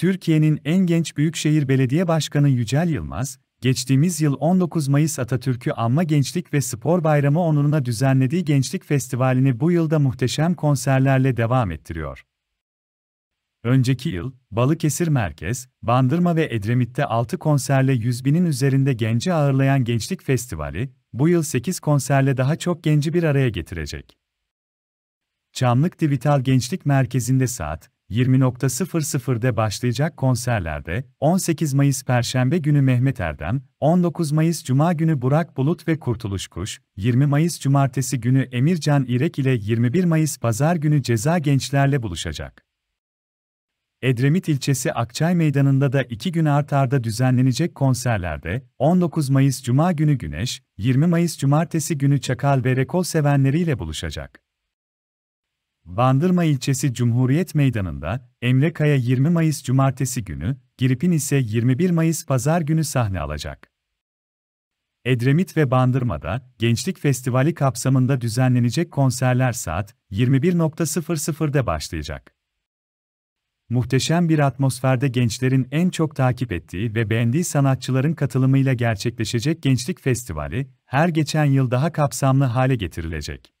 Türkiye'nin en genç büyükşehir belediye başkanı Yücel Yılmaz, geçtiğimiz yıl 19 Mayıs Atatürk'ü Anma Gençlik ve Spor Bayramı onuruna düzenlediği Gençlik Festivali'ni bu yılda muhteşem konserlerle devam ettiriyor. Önceki yıl, Balıkesir Merkez, Bandırma ve Edremit'te 6 konserle 100 binin üzerinde genci ağırlayan Gençlik Festivali, bu yıl 8 konserle daha çok genci bir araya getirecek. Çamlık Divital Gençlik Merkezi'nde saat 20.00'de başlayacak konserlerde 18 Mayıs Perşembe günü Mehmet Erdem, 19 Mayıs Cuma günü Burak Bulut ve Kurtuluş Kuş, 20 Mayıs Cumartesi günü Emircan İrek ile 21 Mayıs Pazar günü Ceza Gençlerle buluşacak. Edremit ilçesi Akçay Meydanı'nda da iki gün art arda düzenlenecek konserlerde 19 Mayıs Cuma günü Güneş, 20 Mayıs Cumartesi günü Çakal ve Rekol sevenleriyle buluşacak. Bandırma ilçesi Cumhuriyet Meydanı'nda Emre Kaya 20 Mayıs Cumartesi günü, Girip'in ise 21 Mayıs Pazar günü sahne alacak. Edremit ve Bandırma'da Gençlik Festivali kapsamında düzenlenecek konserler saat 21.00'da başlayacak. Muhteşem bir atmosferde gençlerin en çok takip ettiği ve beğendiği sanatçıların katılımıyla gerçekleşecek Gençlik Festivali, her geçen yıl daha kapsamlı hale getirilecek.